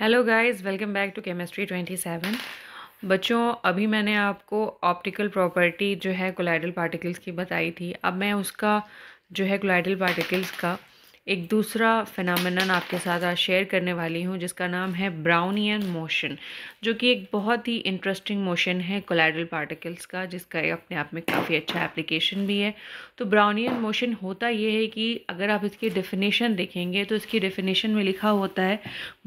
hello guys welcome back to chemistry twenty seven बच्चों अभी मैंने आपको ऑप्टिकल प्रॉपर्टी जो है कोलाइडल पार्टिकल्स की बताई थी अब मैं उसका जो है कोलाइडल पार्टिकल्स का एक दूसरा फिनमिनन आपके साथ आज शेयर करने वाली हूँ जिसका नाम है ब्राउनियन मोशन जो कि एक बहुत ही इंटरेस्टिंग मोशन है कोलाइडल पार्टिकल्स का जिसका अपने आप में काफ़ी अच्छा एप्लीकेशन भी है तो ब्राउनियन मोशन होता यह है कि अगर आप इसकी डेफिनेशन देखेंगे तो इसकी डेफिनेशन में लिखा होता है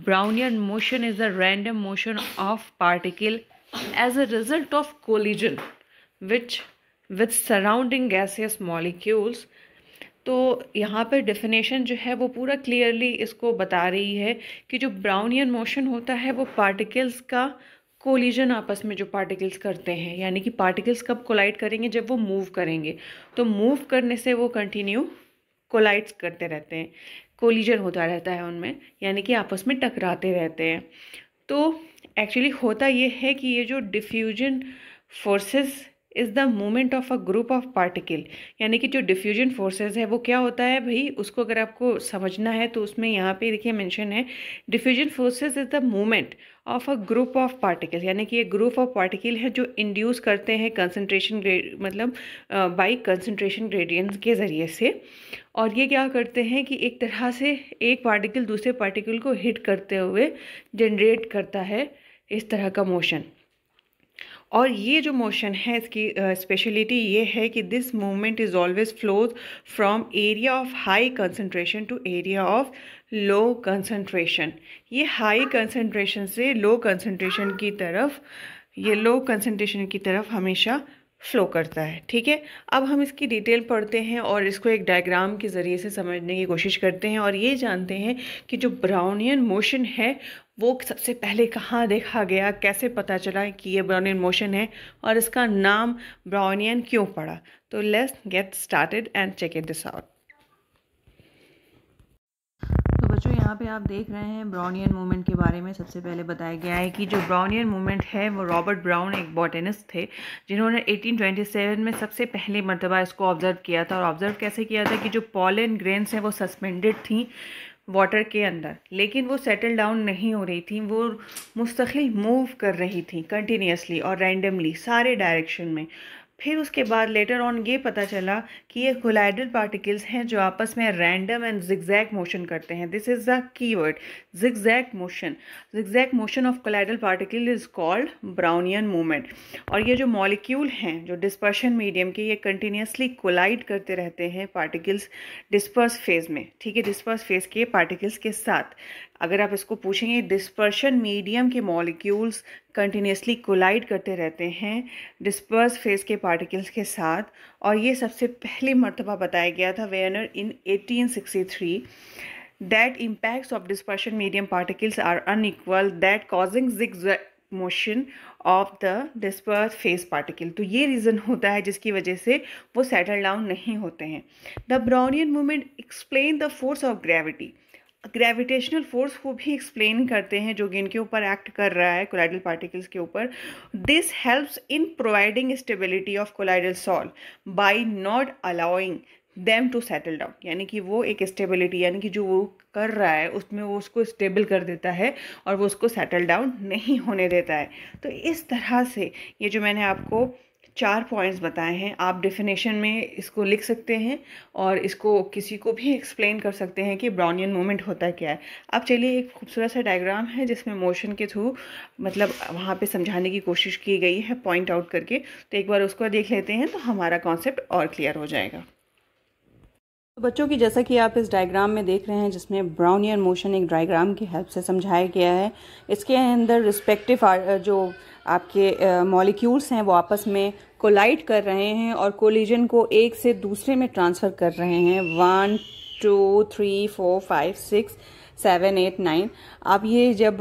Brownian motion is a random motion of particle as a result of collision which with surrounding gases molecules तो यहाँ पर डेफिनेशन जो है वो पूरा क्लियरली इसको बता रही है कि जो ब्राउनियन मोशन होता है वो पार्टिकल्स का कोलिजन आपस में जो पार्टिकल्स करते हैं यानी कि पार्टिकल्स कब कोलाइड करेंगे जब वो मूव करेंगे तो मूव करने से वो कंटिन्यू कोलाइड्स करते रहते हैं कोलिजन होता रहता है उनमें यानी कि आपस में टकराते रहते हैं तो एक्चुअली होता ये है कि ये जो diffusion forces is the moment of a group of particle यानी कि जो डिफ्यूजन फोर्सेज है वो क्या होता है भाई उसको अगर आपको समझना है तो उसमें यहाँ पे देखिए मेंशन है diffusion forces is the moment of a group of particle यानी कि ये ग्रुप ऑफ पार्टिकल है जो इंड्यूस करते हैं कंसनट्रेशन ग्रेड मतलब बाई कंसनट्रेशन ग्रेडियंट के ज़रिए से और ये क्या करते हैं कि एक तरह से एक पार्टिकल दूसरे पार्टिकल को हिट करते हुए जनरेट करता है इस तरह का मोशन और ये जो मोशन है इसकी स्पेशलिटी ये है कि this movement is always flows from area of high concentration to area of low concentration ये हाई कंसनट्रेशन से लो कंसनट्रेशन की तरफ ये लो कंसनट्रेशन की तरफ हमेशा फ्लो करता है ठीक है अब हम इसकी डिटेल पढ़ते हैं और इसको एक डायग्राम के ज़रिए से समझने की कोशिश करते हैं और ये जानते हैं कि जो ब्राउनियन मोशन है वो सबसे पहले कहाँ देखा गया कैसे पता चला कि ये ब्राउनियन मोशन है और इसका नाम ब्राउनियन क्यों पड़ा तो let's get started and check it this out यहाँ पे आप देख रहे हैं ब्राउनियन मूवमेंट के बारे में सबसे पहले बताया गया है कि जो ब्राउनियन मूवमेंट है वो रॉबर्ट ब्राउन एक बॉटेनिस्ट थे जिन्होंने 1827 में सबसे पहले मरतबा इसको ऑब्ज़र्व किया था और ऑब्ज़र्व कैसे किया था कि जो पॉलन ग्रेन्स हैं वो सस्पेंडेड थी वाटर के अंदर लेकिन वो सेटल डाउन नहीं हो रही थी वो मुस्तकिल मूव कर रही थी कंटिन्यूसली और रैंडमली सारे डायरेक्शन में फिर उसके बाद लेटर ऑन ये पता चला कि ये कोलाइडल पार्टिकल्स हैं जो आपस में रैंडम एंड जिगजैग मोशन करते हैं this is the keyword zigzag motion zigzag motion of colloidal particle is called Brownian moment और ये जो मॉलिक्यूल हैं जो डिस्पर्शन मीडियम के ये कंटिन्यूसली कोलाइड करते रहते हैं पार्टिकल्स डिस्पर्स फेज में ठीक है डिस्पर्स फेज के पार्टिकल्स के साथ अगर आप इसको पूछेंगे डिस्पर्शन मीडियम के मॉलिक्यूल्स कंटिन्यूसली कोलाइड करते रहते हैं डिस्पर्स फेस के पार्टिकल्स के साथ और ये सबसे पहली मरतबा बताया गया था Wiener in 1863 that impacts of dispersion medium particles are unequal that causing zigzag motion of the disperse phase particle तो ये रीज़न होता है जिसकी वजह से वो सेटल डाउन नहीं होते हैं the Brownian movement explain the force of gravity gravitational force को भी एक्सप्लेन करते हैं जो गेंद के ऊपर एक्ट कर रहा है कोलाइडल पार्टिकल्स के ऊपर this helps in providing stability of colloidal sol by not allowing them to settle down यानी कि वो एक स्टेबिलिटी यानी कि जो वो कर रहा है उसमें वो उसको स्टेबल कर देता है और वो उसको सेटल डाउन नहीं होने देता है तो इस तरह से ये जो मैंने आपको चार पॉइंट्स बताए हैं आप डिफिनेशन में इसको लिख सकते हैं और इसको किसी को भी एक्सप्लेन कर सकते हैं कि ब्राउनियन मोमेंट होता क्या है अब चलिए एक खूबसूरत सा डायग्राम है जिसमें मोशन के थ्रू मतलब वहाँ पे समझाने की कोशिश की गई है पॉइंट आउट करके तो एक बार उसको देख लेते हैं तो हमारा कॉन्सेप्ट और क्लियर हो जाएगा तो बच्चों की जैसा कि आप इस डायग्राम में देख रहे हैं जिसमें ब्राउनियन मोशन एक डायग्राम की हेल्प से समझाया गया है इसके अंदर रिस्पेक्टिव जो आपके मॉलिक्यूल्स हैं वो आपस में कोलाइड कर रहे हैं और कोलिजन को एक से दूसरे में ट्रांसफ़र कर रहे हैं one two three four five six seven eight nine आप ये जब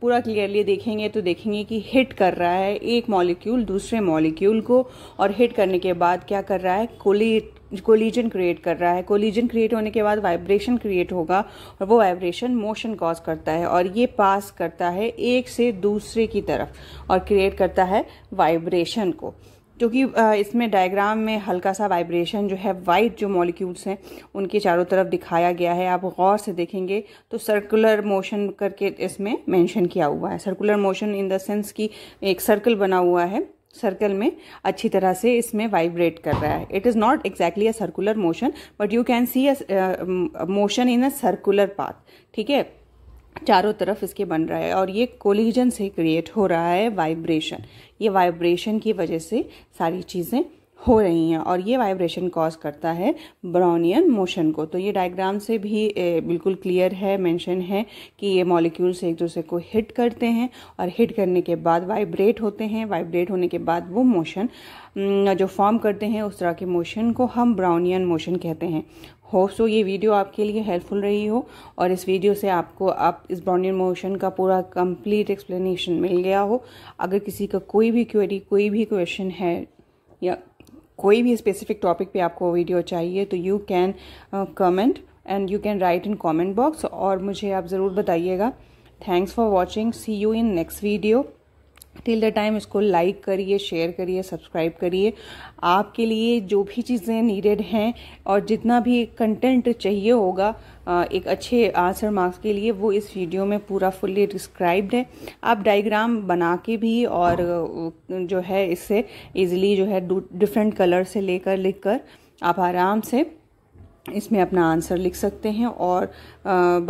पूरा क्लियरली देखेंगे तो देखेंगे कि हिट कर रहा है एक मॉलिक्यूल दूसरे मॉलिक्यूल को और हिट करने के बाद क्या कर रहा है कोली कोलिजन क्रिएट कर रहा है कोलिजन क्रिएट होने के बाद वाइब्रेशन क्रिएट होगा और वो वाइब्रेशन मोशन कॉज करता है और ये पास करता है एक से दूसरे की तरफ और क्रिएट करता है वाइब्रेशन को क्योंकि इसमें डायग्राम में हल्का सा वाइब्रेशन जो है वाइट जो मॉलिक्यूल्स हैं उनके चारों तरफ दिखाया गया है आप गौर से देखेंगे तो सर्कुलर मोशन करके इसमें मेंशन किया हुआ है circular motion in the sense कि एक सर्कल बना हुआ है सर्कल में अच्छी तरह से इसमें वाइब्रेट कर रहा है it is not exactly a circular motion but you can see a motion in a circular path ठीक है चारों तरफ इसके बन रहा है और ये कोलिजन से क्रिएट हो रहा है वाइब्रेशन ये वाइब्रेशन की वजह से सारी चीज़ें हो रही हैं और ये वाइब्रेशन कॉज करता है ब्राउनियन मोशन को तो ये डायग्राम से भी बिल्कुल क्लियर है मेंशन है कि ये मॉलिक्यूल्स एक दूसरे को हिट करते हैं और हिट करने के बाद वाइब्रेट होते हैं वाइब्रेट होने के बाद वो मोशन जो फॉर्म करते हैं उस तरह के मोशन को हम ब्राउनियन मोशन कहते हैं होप सो ये वीडियो आपके लिए हेल्पफुल रही हो और इस वीडियो से आपको आप इस ब्राउनियन मोशन का पूरा कंप्लीट एक्सप्लेनेशन मिल गया हो अगर किसी का कोई भी क्वेरी कोई भी क्वेश्चन है या कोई भी स्पेसिफिक टॉपिक पे आपको वीडियो चाहिए तो you can comment and you can write in comment box और मुझे आप ज़रूर बताइएगा thanks for watching see you in next video till the time इसको लाइक करिए शेयर करिए सब्सक्राइब करिए आपके लिए जो भी चीज़ें नीडेड हैं और जितना भी कंटेंट चाहिए होगा एक अच्छे आंसर मार्क्स के लिए वो इस वीडियो में पूरा फुल्ली डिस्क्राइब्ड है आप डायग्राम बना के भी और जो है इससे इजीली जो है डिफरेंट कलर से लेकर लिख कर आप आराम से इसमें अपना आंसर लिख सकते हैं और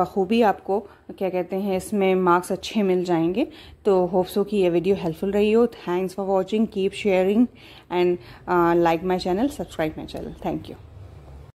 बखूबी आपको क्या कहते हैं इसमें मार्क्स अच्छे मिल जाएंगे तो होप्सो कि ये वीडियो हेल्पफुल रही हो thanks for watching keep sharing and like my channel subscribe my channel thank you